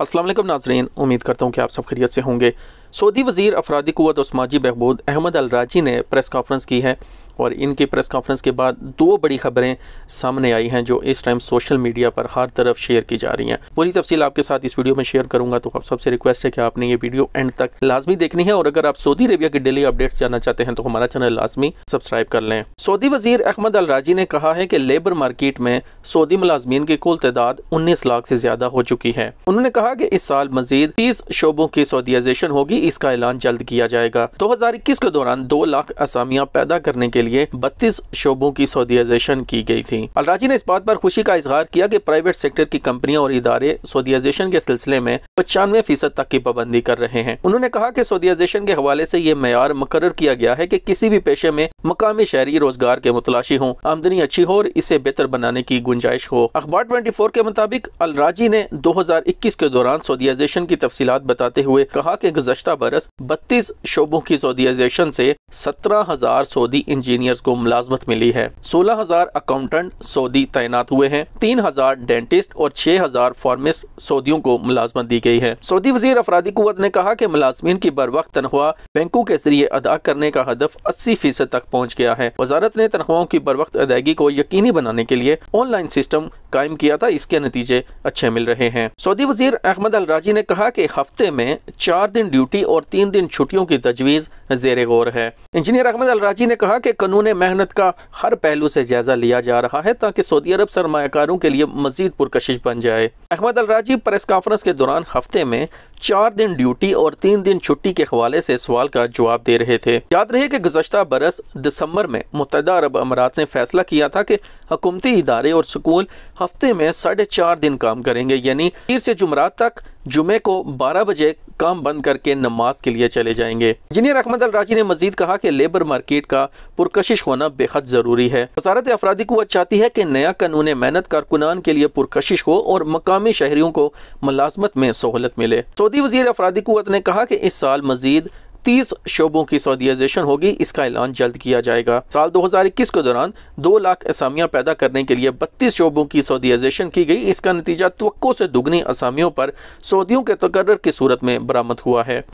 असलम नाजरीन उम्मीद करता हूँ कि आप सब खरीत से होंगे सऊदी वजीर अफराधी कुत और समाजी बहबूद अहमद अलराजी ने प्रेस कॉन्फ्रेंस की है और इनकी प्रेस कॉन्फ्रेंस के बाद दो बड़ी खबरें सामने आई हैं जो इस टाइम सोशल मीडिया पर हर तरफ शेयर की जा रही हैं पूरी तफसील आपके साथ इस वीडियो में शेयर करूंगा तो आप सबसे रिक्वेस्ट है कि आपने ये वीडियो एंड तक लाजमी देखनी है और अगर आप सऊदी अरेबिया के डेली अपडेट्स जानना चाहते हैं तो हमारा चैनल लाजमी सब्सक्राइब कर लें सऊदी वजीर अहमद अल राजी ने कहा है कि लेबर मार्केट में सऊदी मुलाजमीन की कुल तादाद उन्नीस लाख से ज्यादा हो चुकी है उन्होंने कहा कि इस साल मजीद तीस शोबों की सऊदियाजेशन होगी इसका ऐलान जल्द किया जाएगा दो के दौरान दो लाख असामियां पैदा करने के लिए बत्तीस शोबों की सऊदीज़ेशन की गई थी अलराजी ने इस बात पर खुशी का इजहार किया कि प्राइवेट सेक्टर की कंपनियां और इदारे सऊदीज़ेशन के सिलसिले में पचानवे फीसद तक की पाबंदी कर रहे हैं उन्होंने कहा की सऊदीज़ेशन के हवाले ऐसी ये मैार मुकर किया गया है कि किसी भी पेशे में मकामी शहरी रोजगार के मुतलाशी हों आमदनी अच्छी हो और इसे बेहतर बनाने की गुंजाइश हो अखबार ट्वेंटी फोर के मुताबिक अलराजी ने दो हजार इक्कीस के दौरान सऊदीज़ेशन की तफसी बताते हुए कहा कि गुजशत बरस बत्तीस शोबों की सऊदीज़ेशन से सत्रह हजार सऊदी इंजीनियर इंजीनियर्स को मुलाजमत मिली है सोलह हजार अकाउंटेंट सऊदी तैनात हुए हैं तीन हजार डेंटिस्ट और छह हजार फार्मिस्ट सऊदियों को मुलाजमत दी गई है सऊदी वजीर अफराधी कुत ने कहा की मुलाजमीन की बर वक्त तनख्वाह बैंकों के जरिए अदा करने का हदफ अस्सी फीसद तक पहुँच गया है वजारत ने तनख्वाहों की बर वक्त अदायगी को यकीनी बनाने के लिए ऑनलाइन सिस्टम कायम किया था इसके नतीजे अच्छे मिल रहे हैं सऊदी वजीर अहमद अल राजी ने कहा की हफ्ते में चार दिन ड्यूटी और तीन दिन छुट्टियों की तजवीज़ जेर गौर है इंजीनियर अहमद अल राजी ने कहा की कानून मेहनत का हर पहलू से जायजा लिया जा रहा है ताकि सऊदी अरब सरमाकारों के लिए मजीद पुरकशिश बन जाए अहमद अलराजी प्रेस कॉन्फ्रेंस के दौरान हफ्ते में चार दिन ड्यूटी और तीन दिन छुट्टी के हवाले से सवाल का जवाब दे रहे थे याद रहे कि गुजशत बरस दिसंबर में मुतदा अरब अमारात ने फैसला किया था कि हकूमती इदारे और स्कूल हफ्ते में साढ़े चार दिन काम करेंगे यानी पीर से जुमरात तक जुमे को 12 बजे काम बंद करके नमाज के लिए चले जाएंगे इंजीनियर अहमद अल राजी ने मजीद कहा कि लेबर मार्केट का पुरकशिश होना बेहद ज़रूरी है वजारत अफराधी कुत चाहती है कि नया कानून मेहनत कारकुनान के लिए पुरकशिश हो और मकामी शहरियों को मुलाजमत में सहूलत मिले सऊदी वजीर अफराधी कुत ने कहा कि इस साल मजीद तीस शोबों की सऊदीज़ेशन होगी इसका ऐलान जल्द किया जाएगा साल 2021 के दौरान दो लाख असामिया पैदा करने के लिए बत्तीस शोबों की सऊदीज़ेशन की गई इसका नतीजा तो से दुगनी असामियों पर सऊदियों के तकर्र की सूरत में बरामद हुआ है